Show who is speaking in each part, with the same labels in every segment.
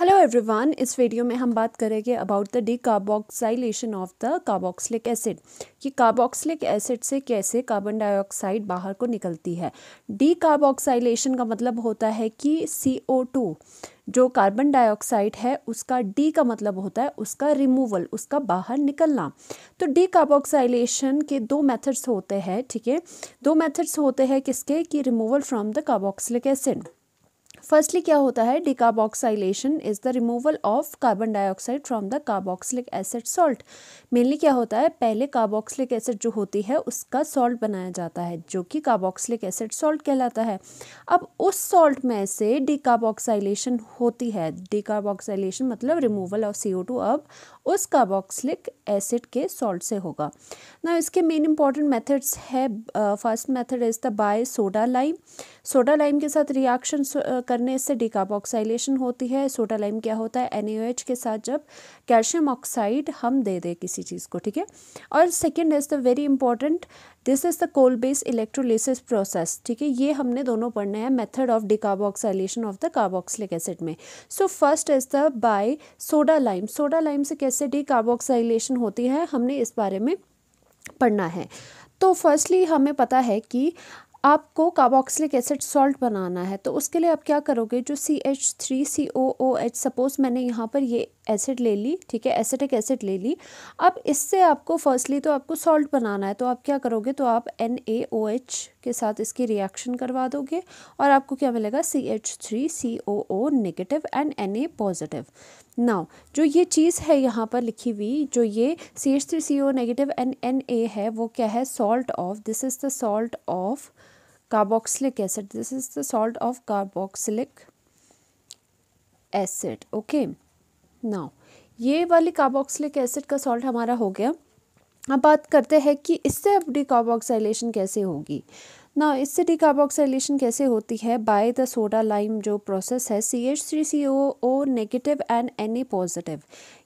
Speaker 1: Hello everyone इस video में हम बात करेंगे about the decarboxylation of the carboxylic acid कि कार्बोक्सिलिक एसिड से कैसे कार्बन डाइऑक्साइड बाहर को निकलती है डी कार्बोक्साइलेशन का मतलब होता है कि सी ओ टू जो कार्बन डाइऑक्साइड है उसका डी का मतलब होता है उसका रिमूवल उसका बाहर निकलना तो डी कार्बोक्साइलेशन के दो मेथड्स होते हैं ठीक है ठीके? दो मेथड्स होते हैं किसके कि removal from the carboxylic acid firstly क्या होता है decarboxylation is the removal of carbon dioxide from the carboxylic acid salt mainly क्या होता है पहले कार्बोक्सिलिक एसिड जो होती है उसका सॉल्ट बनाया जाता है जो कि कार्बोक्सिलिक एसिड सॉल्ट कहलाता है अब उस सॉल्ट में से डिकाबॉक्साइलेशन होती है डिकाबॉक्साइलेशन मतलब रिमूवल ऑफ सी अब उस कार्बोक्सिलिक एसिड के सॉल्ट से होगा ना इसके मेन इंपॉर्टेंट मेथड्स है first method is the by soda lime soda lime के साथ रिएक्शन करने से डिकार्बोक्साइलेशन होती है सोडा लाइम क्या होता है एन के साथ जब कैल्शियम ऑक्साइड हम दे दें किसी चीज़ को ठीक है और second is the very important this is the Kolbe's electrolysis process ठीक है ये हमने दोनों पढ़ना है method of decarboxylation of the carboxylic acid में so first is the by soda lime soda lime से कैसे डिकार्बोक्साइलेशन होती है हमने इस बारे में पढ़ना है तो फर्स्टली हमें पता है कि आपको कार्बोक्सिलिक एसिड सॉल्ट बनाना है तो उसके लिए आप क्या करोगे जो C H three C O O H suppose मैंने यहाँ पर ये एसिड ले ली ठीक है एसिटिक एसिड ले ली अब इससे आपको फर्स्टली तो आपको सॉल्ट बनाना है तो आप क्या करोगे तो आप एन ए ओ एच के साथ इसकी रिएक्शन करवा दोगे और आपको क्या मिलेगा C H three C O O negative and N A positive now जो ये चीज़ है यहाँ पर लिखी हुई जो ये C H three C O negative and N A है वो क्या है salt of this is the salt of carboxylic acid this is the salt of carboxylic acid okay now ये वाली कार्बोक्सिलिक एसिड का सॉल्ट हमारा हो गया अब बात करते हैं कि इससे अब डिकार्बोक्साइलेशन कैसे होगी ना इससे डिकार्बोक्साइलेशन कैसे होती है बाय द सोडा लाइम जो प्रोसेस है C H three C O O negative and N A positive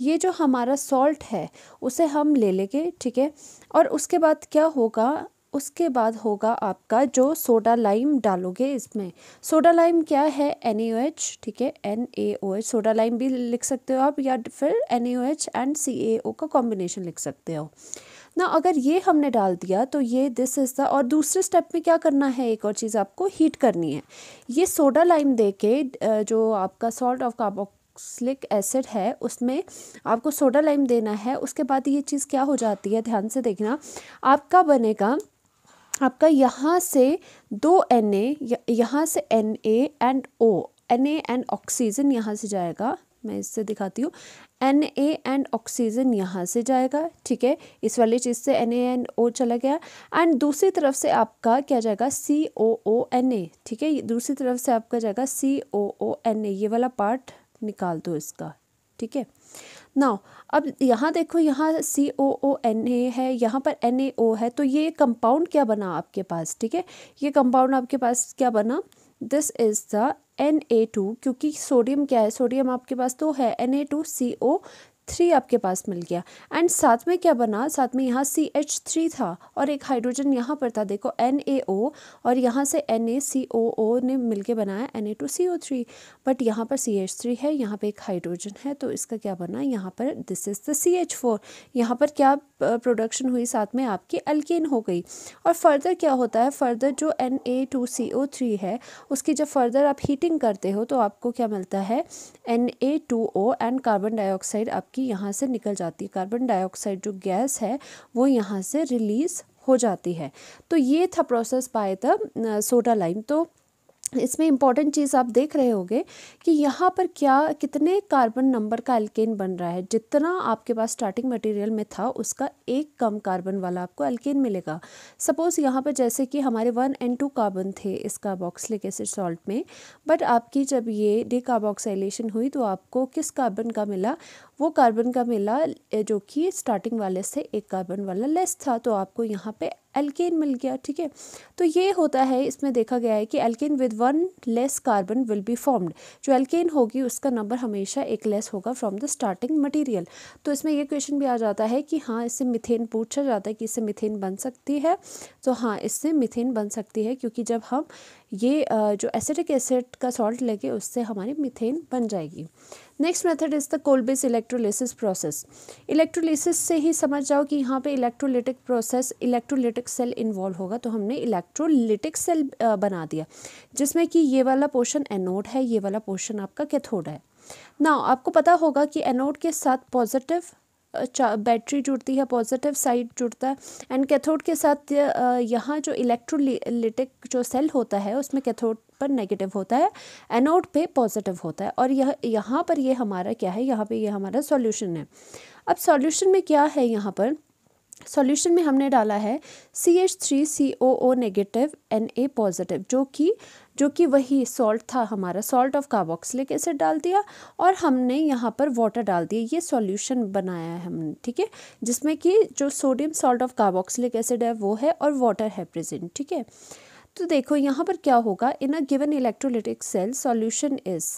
Speaker 1: ये जो हमारा सॉल्ट है उसे हम ले लेंगे ठीक है और उसके बाद क्या होगा उसके बाद होगा आपका जो सोडा लाइम डालोगे इसमें सोडा लाइम क्या है एन ओ एच ठीक है N A O H soda lime भी लिख सकते हो आप या फिर N A H and C A O का कॉम्बिनेशन लिख सकते हो ना अगर ये हमने डाल दिया तो ये दिस इज़ द और दूसरे स्टेप में क्या करना है एक और चीज़ आपको हीट करनी है ये सोडा लाइम दे के जो आपका salt of carbo carboxylic acid है उसमें आपको सोडा लाइम देना है उसके बाद ये चीज़ क्या हो जाती है ध्यान से देखना आपका बनेगा आपका यहाँ से दो एन ए यहाँ से N A and O N A and oxygen यहाँ से जाएगा मैं इससे दिखाती हूँ एन ए एंड ऑक्सीजन यहाँ से जाएगा ठीक है इस वाली चीज़ से एन ए एंड ओ चला गया एंड दूसरी तरफ से आपका क्या जाएगा सी ओ ओ एन ए ठीक है दूसरी तरफ से आपका जाएगा सी ओ ओ एन ए ये वाला पार्ट निकाल दो इसका ठीक है नाउ अब यहाँ देखो यहाँ सी ओ ओ एन ए है यहाँ पर एन ए ओ है तो ये कंपाउंड क्या बना आपके पास ठीक है ये कंपाउंड आपके पास क्या बना this is the N A two क्योंकि सोडियम क्या है सोडियम आपके पास तो है N A two C O three आपके पास मिल गया एंड साथ में क्या बना साथ में यहाँ सी एच थ्री था और एक हाइड्रोजन यहाँ पर था देखो एन ए ओ और यहाँ से एन ए सी ओ ओ ने मिलके बनाया N A two C O three but यहाँ पर सी एच थ्री है यहाँ पर एक हाइड्रोजन है तो इसका क्या बना यहाँ पर this is the C H four यहाँ पर क्या प्रोडक्शन हुई साथ में आपकी अल्किन हो गई और फर्दर क्या होता है फर्दर जो N A two C O three है उसकी जब फर्दर आप हीटिंग करते हो तो आपको क्या मिलता है N A two O and carbon dioxide आपकी यहाँ से निकल जाती है कार्बन डाइऑक्साइड जो गैस है वो यहाँ से रिलीज़ हो जाती है तो ये था प्रोसेस पाए था सोडा लाइम तो इसमें इम्पॉर्टेंट चीज़ आप देख रहे होंगे कि यहाँ पर क्या कितने कार्बन नंबर का अल्केन बन रहा है जितना आपके पास स्टार्टिंग मटेरियल में था उसका एक कम कार्बन वाला आपको अल्केन मिलेगा सपोज़ यहाँ पर जैसे कि हमारे वन एंड टू कार्बन थे इसका बॉक्सलिक एसिड सॉल्ट में बट आपकी जब ये डी हुई तो आपको किस कार्बन का मिला वो कार्बन का मिला जो कि स्टार्टिंग वाले से एक कार्बन वाला लेस था तो आपको यहाँ पर एल्केन मिल गया ठीक है तो ये होता है इसमें देखा गया है कि alkane with one less carbon will be formed जो एल्केन होगी उसका नंबर हमेशा एक लेस होगा फ्रॉम द स्टार्टिंग मटेरियल तो इसमें ये क्वेश्चन भी आ जाता है कि हाँ इससे मिथेन पूछा जाता है कि इससे मिथेन बन सकती है तो हाँ इससे मिथेन बन सकती है क्योंकि जब हम ये जो एसिडिक एसिड का सॉल्ट लगे उससे हमारी मिथेन बन जाएगी next method is the Kolbe's electrolysis process electrolysis से ही समझ जाओ कि यहाँ पे electrolytic process electrolytic cell involve होगा तो हमने इलेक्ट्रोलिटिक सेल बना दिया जिसमें कि ये वाला पोर्शन एनोड है ये वाला पोर्शन आपका कैथोड है ना आपको पता होगा कि एनोड के साथ पॉजिटिव बैटरी जुड़ती है पॉजिटिव साइड जुड़ता है एंड कैथोड के साथ यहाँ जो इलेक्ट्रोलिटिक जो सेल होता है उसमें कैथोड पर नेगेटिव होता है एनोड पे पॉजिटिव होता है और यह यहाँ पर ये यह हमारा क्या है यहाँ पे ये यह हमारा सॉल्यूशन है अब सॉल्यूशन में क्या है यहाँ पर सॉल्यूशन में हमने डाला है C H three C O O negative N A positive जो कि जो कि वही सॉल्ट था हमारा सॉल्ट ऑफ कार्बोक्सिलिक एसिड डाल दिया और हमने यहाँ पर वाटर डाल दिया ये सॉल्यूशन बनाया है हमने ठीक है जिसमें कि जो sodium salt of carboxylic acid है वो है और वाटर है प्रेजेंट ठीक है तो देखो यहाँ पर क्या होगा in a given electrolytic cell solution is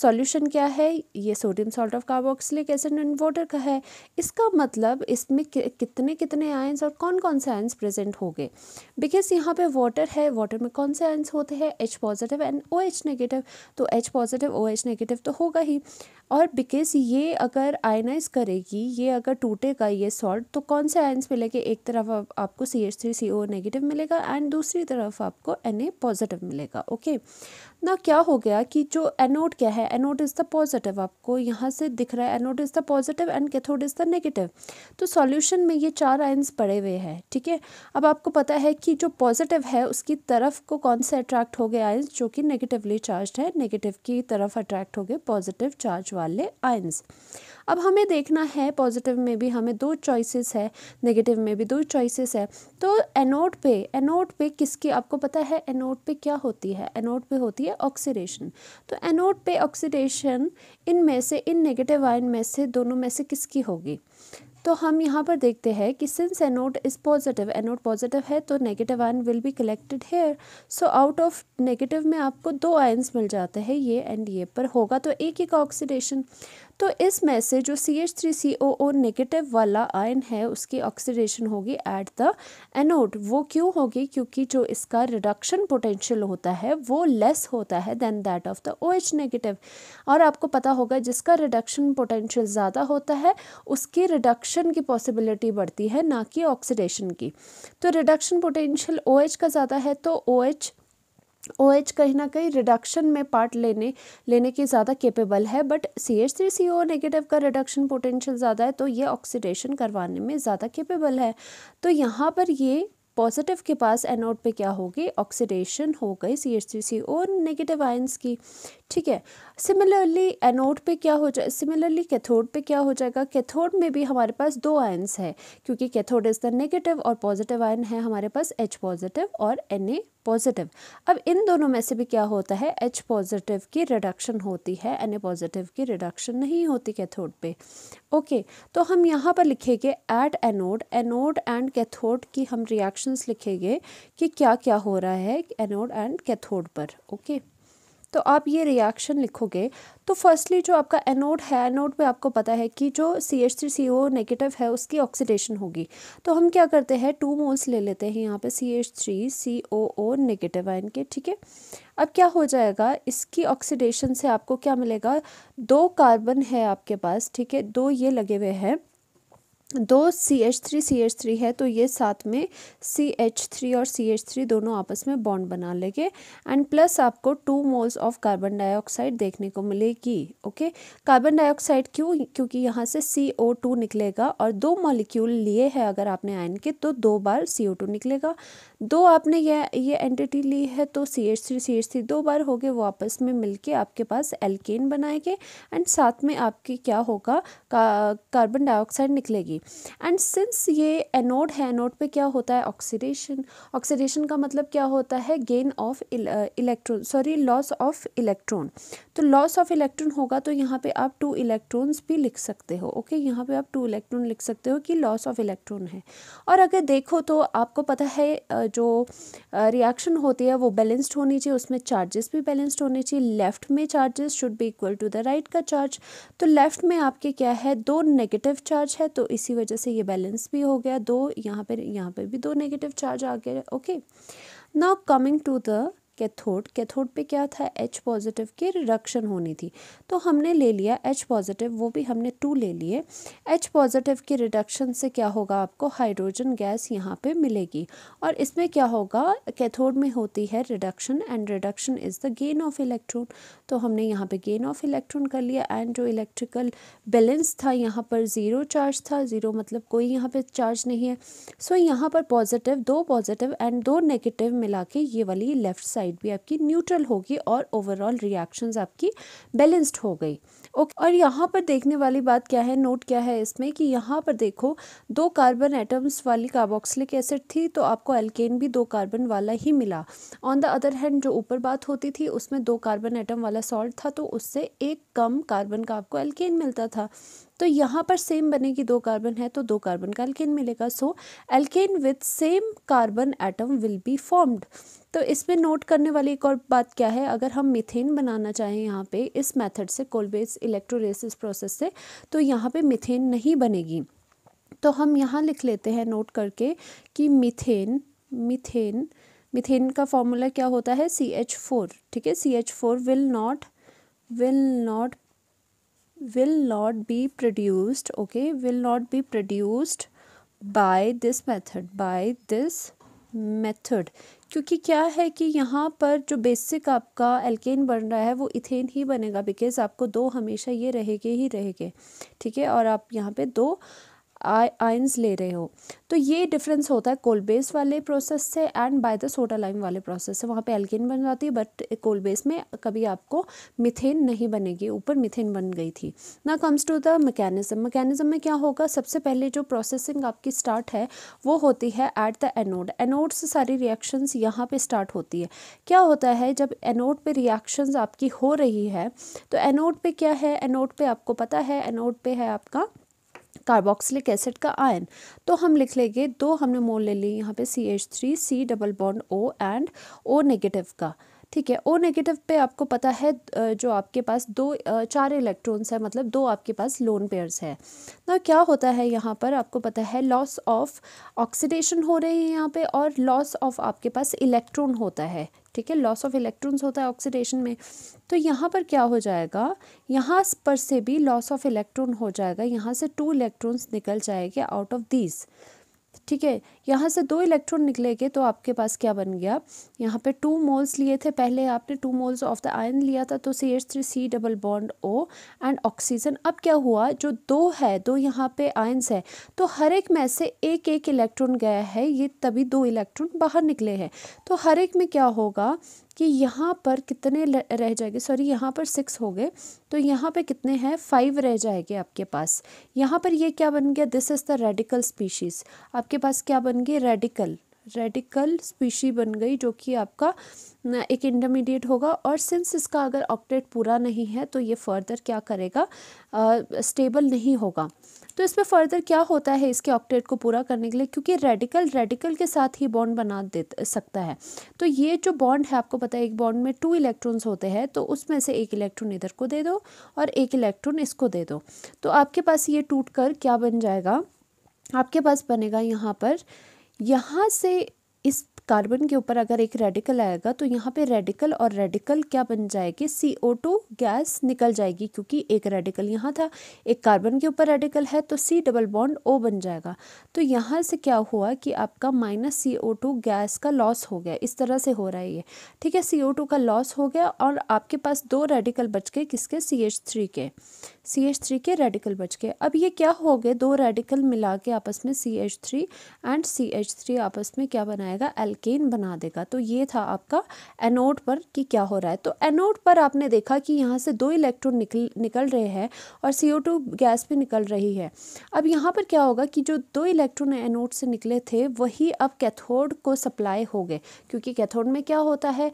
Speaker 1: solution क्या है ये sodium salt of carboxylic acid and water का है इसका मतलब इसमें कितने कितने आयंस और कौन कौन से आयंस प्रेजेंट हो गए बिकॉज यहाँ पे वाटर है वाटर में कौन से आयंस होते हैं H positive and O H negative तो H positive O H negative तो होगा ही और बिकॉज ये अगर आयनाइज करेगी ये अगर टूटेगा ये सॉल्ट तो कौन से आयंस मिलेंगे एक तरफ आप, आपको C H three C O negative मिलेगा एंड दूसरी तरफ आपको एन ए पॉजिटिव मिलेगा ओके ना क्या हो गया कि जो एनोड क्या है है एनोड इज़ द पॉजिटिव आपको यहाँ से दिख रहा है anode is the positive and cathode is the negative तो सॉल्यूशन में ये चार आयन्स पड़े हुए हैं ठीक है अब आपको पता है कि जो पॉजिटिव है उसकी तरफ को कौन से अट्रैक्ट हो गए आयन्स जो कि नेगेटिवली चार्ज है नेगेटिव की तरफ अट्रैक्ट हो गए पॉजिटिव चार्ज वाले आयन्स अब हमें देखना है पॉजिटिव में भी हमें दो चॉइसेस है नेगेटिव में भी दो चॉइसेस है तो एनोड पे एनोड पे किसकी आपको पता है एनोड पे क्या होती है एनोड पे होती है ऑक्सीडेशन तो एनोड पे ऑक्सीडेशन इन में से इन नेगेटिव आयन में से दोनों में से किसकी होगी तो हम यहाँ पर देखते हैं कि since anode is positive anode positive है तो negative ion will be collected here so out of negative में आपको दो आयन्स मिल जाते हैं ये एंड ये पर होगा तो एक ही का ऑक्सीडेशन तो इसमें से जो C H three C O O negative वाला आयन है उसकी ऑक्सीडेशन होगी एट द एनोड वो क्यों होगी क्योंकि जो इसका रिडक्शन पोटेंशियल होता है वो लेस होता है then that of the O H negative और आपको पता होगा जिसका रिडक्शन पोटेंशियल ज़्यादा होता है उसकी रिडक्शन की पॉसिबिलिटी बढ़ती है ना कि ऑक्सीडेशन की तो रिडक्शन पोटेंशियल ओ एच का ज़्यादा है तो ओ OH ओ OH कहीं ना कहीं रिडक्शन में पार्ट लेने लेने की ज़्यादा केपेबल है but C H three C O negative का रिडक्शन पोटेंशियल ज़्यादा है तो ये ऑक्सीडेशन करवाने में ज़्यादा केपेबल है तो यहाँ पर ये पॉजिटिव के पास एनोड पे क्या होगी ऑक्सीडेशन हो गई C H three C O negative ions की ठीक है सिमिलरली एनोड पे क्या हो जाए सिमिलरली कैथोड पे क्या हो जाएगा कैथोड में भी हमारे पास दो आयंस है क्योंकि कैथोड इज़ द नेगेटिव और पॉजिटिव आयन है हमारे पास एच पॉजिटिव और एन ए पॉजिटिव अब इन दोनों में से भी क्या होता है एच पॉजिटिव की रिडक्शन होती है एन ए पॉजिटिव की रिडक्शन नहीं होती कैथोड पे ओके तो हम यहाँ पर लिखेंगे at anode anode and cathode की हम रिएक्शंस लिखेंगे कि क्या क्या हो रहा है एनोड एंड कैथोड पर ओके okay? तो आप ये रिएक्शन लिखोगे तो फर्स्टली जो आपका एनोड है एनोड में आपको पता है कि जो C H three C O negative है उसकी ऑक्सीडेशन होगी तो हम क्या करते हैं टू मोल्स ले लेते हैं यहाँ पे C H three C O O negative ion के ठीक है अब क्या हो जाएगा इसकी ऑक्सीडेशन से आपको क्या मिलेगा दो कार्बन है आपके पास ठीक है दो ये लगे हुए हैं दो C H three C H three है तो ये साथ में सी एच थ्री और सी एच थ्री दोनों आपस में बॉन्ड बना लेंगे एंड प्लस आपको two moles of carbon dioxide देखने को मिलेगी ओके कार्बन डाइऑक्साइड क्यों क्योंकि यहाँ से सी ओ टू निकलेगा और दो मॉलिक्यूल लिए हैं अगर आपने आयन के तो दो बार सी ओ टू निकलेगा दो आपने ये ये एंटिटी ली है तो C H three C H three दो बार हो गए वो आपस में के आपके पास एल्केन बनाएंगे एंड साथ में आपकी क्या होगा का, कार्बन डाइऑक्साइड निकलेगी एंड सिंस ये एनोड है एनोड पे क्या होता है ऑक्सीडेशन ऑक्सीडेशन का मतलब क्या होता है gain of electron sorry loss of electron तो लॉस ऑफ इलेक्ट्रॉन होगा तो यहाँ पे आप टू इलेक्ट्रॉन्स भी लिख सकते हो ओके okay? यहाँ पे आप टू इलेक्ट्रॉन लिख सकते हो कि लॉस ऑफ इलेक्ट्रॉन है और अगर देखो तो आपको पता है uh, जो रिएक्शन uh, होती है वो बैलेंस्ड होनी चाहिए उसमें चार्जेस भी बैलेंस्ड होने चाहिए लेफ्ट में charges should be equal to the right का चार्ज तो लेफ्ट में आपके क्या है दो नेगेटिव चार्ज है तो इसी इसी वजह से ये बैलेंस भी हो गया दो यहाँ पर यहाँ पर भी दो नेगेटिव चार्ज आ गया okay now coming to the cathode cathode पे क्या था एच पॉजिटिव की रिडक्शन होनी थी तो हमने ले लिया एच पॉजिटिव वो भी हमने टू ले लिए एच पॉजिटिव की रिडक्शन से क्या होगा आपको हाइड्रोजन गैस यहाँ पे मिलेगी और इसमें क्या होगा कैथोड में होती है reduction and reduction is the gain of electron तो हमने यहाँ पे गेन ऑफ इलेक्ट्रॉन कर लिया एंड जो इलेक्ट्रिकल बैलेंस था यहाँ पर ज़ीरो चार्ज था ज़ीरो मतलब कोई यहाँ पर चार्ज नहीं है सो so, यहाँ पर पॉजिटिव दो पॉजिटिव एंड दो नेगेटिव मिला के ये वाली लेफ्ट साइड साइड भी आपकी न्यूट्रल होगी और ओवरऑल रिएक्शंस आपकी बैलेंस्ड हो गई ओके और यहाँ पर देखने वाली बात क्या है नोट क्या है इसमें कि यहाँ पर देखो दो कार्बन एटम्स वाली कार्बोक्सिलिक एसिड थी तो आपको एल्केन भी दो कार्बन वाला ही मिला ऑन द अदर हैंड जो ऊपर बात होती थी उसमें दो कार्बन एटम वाला सॉल्ट था तो उससे एक कम कार्बन का आपको एल्केन मिलता था तो यहाँ पर सेम बनेगी दो कार्बन है तो दो कार्बन का एल्केन मिलेगा so alkane with same carbon atom will be formed तो इसमें नोट करने वाली एक और बात क्या है अगर हम मिथेन बनाना चाहें यहाँ पे इस मेथड से कोलबेस इलेक्ट्रोलेसिस प्रोसेस से तो यहाँ पे मिथेन नहीं बनेगी तो हम यहाँ लिख लेते हैं नोट करके कि मिथेन मिथेन मिथेन का फॉर्मूला क्या होता है सी एच फोर ठीक है C H four will not will not will not be produced okay will not be produced by this method by this method क्योंकि क्या है कि यहाँ पर जो बेसिक आपका एल्केन बन रहा है वो इथेन ही बनेगा बिकॉज आपको दो हमेशा ये रहेंगे ही रहेंगे ठीक है और आप यहाँ पे दो आयंस ले रहे हो तो ये डिफरेंस होता है कोलबेस वाले प्रोसेस से and by the soda lime वाले प्रोसेस से वहाँ पे एल्किन बन जाती है बट कोलबेस में कभी आपको मिथेन नहीं बनेगी ऊपर मिथेन बन गई थी ना comes to the mechanism mechanism में क्या होगा सबसे पहले जो प्रोसेसिंग आपकी स्टार्ट है वो होती है एट द एनोड एनोड से सारी रिएक्शंस यहाँ पे स्टार्ट होती है क्या होता है जब एनोड पे रिएक्शंस आपकी हो रही है तो एनोड पे क्या है एनोड पे आपको पता है एनोड पे है आपका कार्बोक्सिलिक एसिड का आयन तो हम लिख लेंगे दो हमने मोल ले ली यहाँ पे C H three C double bond O and O negative का ठीक है ओ नेगेटिव पे आपको पता है जो आपके पास दो चार इलेक्ट्रॉन्स है मतलब दो आपके पास लोन पेयर्स है ना क्या होता है यहाँ पर आपको पता है लॉस ऑफ ऑक्सीडेशन हो रही है यहाँ पे और लॉस ऑफ आपके पास इलेक्ट्रॉन होता है ठीक है लॉस ऑफ इलेक्ट्रॉन्स होता है ऑक्सीडेशन में तो यहाँ पर क्या हो जाएगा यहाँ पर से भी लॉस ऑफ इलेक्ट्रॉन हो जाएगा यहाँ से टू इलेक्ट्रॉन्स निकल जाएंगे आउट ऑफ दीज ठीक है यहाँ से दो इलेक्ट्रॉन निकलेंगे तो आपके पास क्या बन गया यहाँ पे टू मोल्स लिए थे पहले आपने two moles of the ion लिया था तो C H three C double bond O and oxygen अब क्या हुआ जो दो है दो यहाँ पे आयन्स है तो हर एक में से एक एक इलेक्ट्रॉन गया है ये तभी दो इलेक्ट्रॉन बाहर निकले हैं तो हर एक में क्या होगा कि यहाँ पर कितने रह जाएंगे सॉरी यहाँ पर सिक्स हो गए तो यहाँ पे कितने हैं फाइव रह जाएंगे आपके पास यहाँ पर ये क्या बन गया this is the radical species आपके पास क्या बन गई रेडिकल रेडिकल स्पीशी बन गई जो कि आपका एक इंटरमीडिएट होगा और सिंस इसका अगर ऑक्टेट पूरा नहीं है तो ये फर्दर क्या करेगा स्टेबल uh, नहीं होगा तो इसमें फर्दर क्या होता है इसके ऑक्टेट को पूरा करने के लिए क्योंकि रेडिकल रेडिकल के साथ ही बॉन्ड बना दे सकता है तो ये जो बॉन्ड है आपको पता है एक बॉन्ड में टू इलेक्ट्रॉन्स होते हैं तो उसमें से एक इलेक्ट्रॉन इधर को दे दो और एक इलेक्ट्रॉन इसको दे दो तो आपके पास ये टूट कर क्या बन जाएगा आपके पास बनेगा यहाँ पर यहाँ से इस कार्बन के ऊपर अगर एक रेडिकल आएगा तो यहाँ पे रेडिकल और रेडिकल क्या बन जाएगी सी ओ टू गैस निकल जाएगी क्योंकि एक रेडिकल यहाँ था एक कार्बन के ऊपर रेडिकल है तो सी डबल बॉन्ड ओ बन जाएगा तो यहाँ से क्या हुआ कि आपका minus C O two gas का लॉस हो गया इस तरह से हो रहा है ये ठीक है सी ओ टू का लॉस हो गया और आपके पास दो रेडिकल बच गए किसके सी एच थ्री के सी एच थ्री के रेडिकल बच गए अब ये क्या हो गए दो रेडिकल मिला के आपस में C H three and C H three आपस में क्या बनाएगा एल एल्केन बना देगा तो ये था आपका एनोड पर कि क्या हो रहा है तो एनोड पर आपने देखा कि यहाँ से दो इलेक्ट्रॉन निकल निकल रहे हैं और सी गैस भी निकल रही है अब यहाँ पर क्या होगा कि जो दो इलेक्ट्रॉन एनोड से निकले थे वही अब कैथोड को सप्लाई हो गए क्योंकि कैथोड में क्या होता है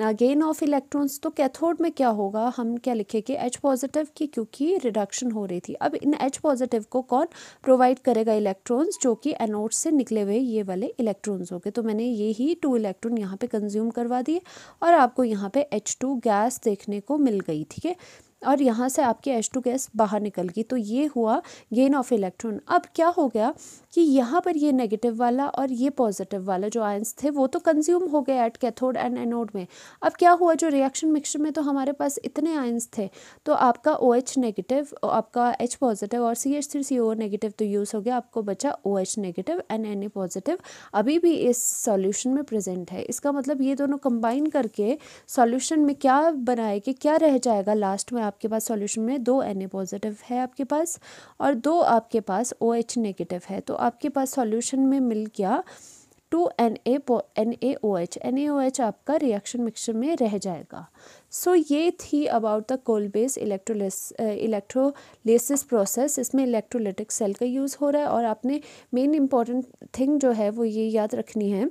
Speaker 1: गेन ऑफ इलेक्ट्रॉन्स तो कैथोड में क्या होगा हम क्या लिखे कि एच पॉजिटिव की क्योंकि रिडक्शन हो रही थी अब इन एच पॉजिटिव को कौन प्रोवाइड करेगा इलेक्ट्रॉन्स जो कि एनोड से निकले हुए ये वाले इलेक्ट्रॉन्स हो गए तो मैंने ये ही टू इलेक्ट्रॉन यहाँ पे कंज्यूम करवा दिए और आपको यहाँ पे एच टू गैस देखने को मिल गई ठीक है और यहाँ से आपकी एच टू गैस बाहर निकल गई तो ये हुआ गेन ऑफ इलेक्ट्रॉन अब क्या हो गया कि यहाँ पर ये नेगेटिव वाला और ये पॉजिटिव वाला जो आयंस थे वो तो कंज्यूम हो गए एट कैथोड एंड एनोड में अब क्या हुआ जो रिएक्शन मिक्सचर में तो हमारे पास इतने आयंस थे तो आपका ओ एच नेगेटिव आपका एच पॉजिटिव और C H three C O negative तो यूज़ हो गया आपको बचा O H negative and N A positive अभी भी इस सॉल्यूशन में प्रेजेंट है इसका मतलब ये दोनों कंबाइन करके सॉल्यूशन में क्या बनाए कि क्या रह जाएगा लास्ट में आप आपके पास सॉल्यूशन में दो एन ए पॉजिटिव है आपके पास और दो आपके पास ओ एच नेगेटिव है तो आपके पास सॉल्यूशन में मिल गया two N A N A O H N A O H आपका रिएक्शन मिक्सचर में रह जाएगा सो so, ये थी about the Kolbe's electrolysis electrolysis process इसमें इलेक्ट्रोलिटिक सेल का यूज़ हो रहा है और आपने मेन इम्पॉर्टेंट थिंग जो है वो ये याद रखनी है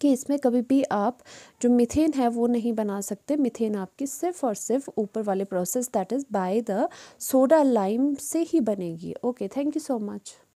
Speaker 1: कि इसमें कभी भी आप जो मिथेन है वो नहीं बना सकते मिथेन आपकी सिर्फ और सिर्फ ऊपर वाले process that is by the soda lime से ही बनेगी okay thank you so much